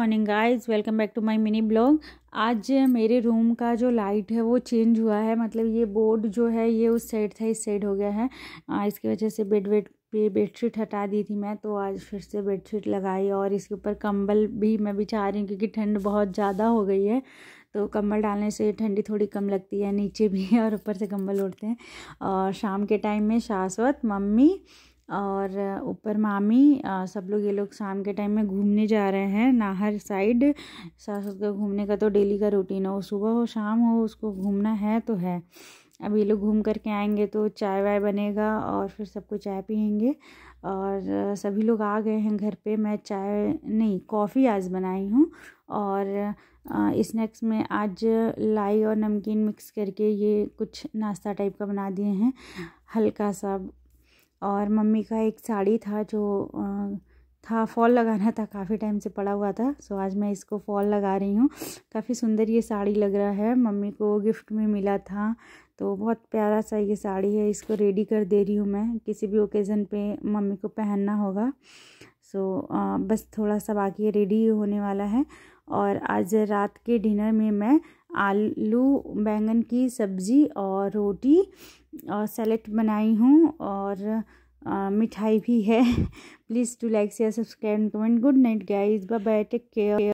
morning guys welcome back to my mini blog आज मेरे room का जो लाइट है वो चेंज हुआ है मतलब ये बोर्ड जो है ये उस साइड था इस साइड हो गया है आ, इसकी वजह से बेड वेड पे बेडशीट हटा दी थी मैं तो आज फिर से बेडशीट लगाई और इसके ऊपर कंबल भी मैं बिछा रही हूँ क्योंकि ठंड बहुत ज़्यादा हो गई है तो कंबल डालने से ठंडी थोड़ी कम लगती है नीचे भी और ऊपर से कंबल उड़ते हैं और शाम के टाइम में शाश्वत मम्मी और ऊपर मामी सब लोग ये लोग शाम के टाइम में घूमने जा रहे हैं नाहर साइड सास का घूमने का तो डेली का रूटीन हो सुबह हो शाम हो उसको घूमना है तो है अब ये लोग घूम करके आएंगे तो चाय वाय बनेगा और फिर सबको चाय पियेंगे और सभी लोग आ गए हैं घर पे मैं चाय नहीं कॉफ़ी आज बनाई हूँ और स्नैक्स में आज लाई और नमकीन मिक्स करके ये कुछ नाश्ता टाइप का बना दिए हैं हल्का सा और मम्मी का एक साड़ी था जो था फॉल लगाना था काफ़ी टाइम से पड़ा हुआ था सो आज मैं इसको फॉल लगा रही हूँ काफ़ी सुंदर ये साड़ी लग रहा है मम्मी को गिफ्ट में मिला था तो बहुत प्यारा सा ये साड़ी है इसको रेडी कर दे रही हूँ मैं किसी भी ओकेज़न पे मम्मी को पहनना होगा सो आ, बस थोड़ा सा बाकी रेडी होने वाला है और आज रात के डिनर में मैं आलू बैंगन की सब्ज़ी और रोटी और सैलेट बनाई हूँ और आ, मिठाई भी है please to like share subscribe and comment good night guys bye bye take care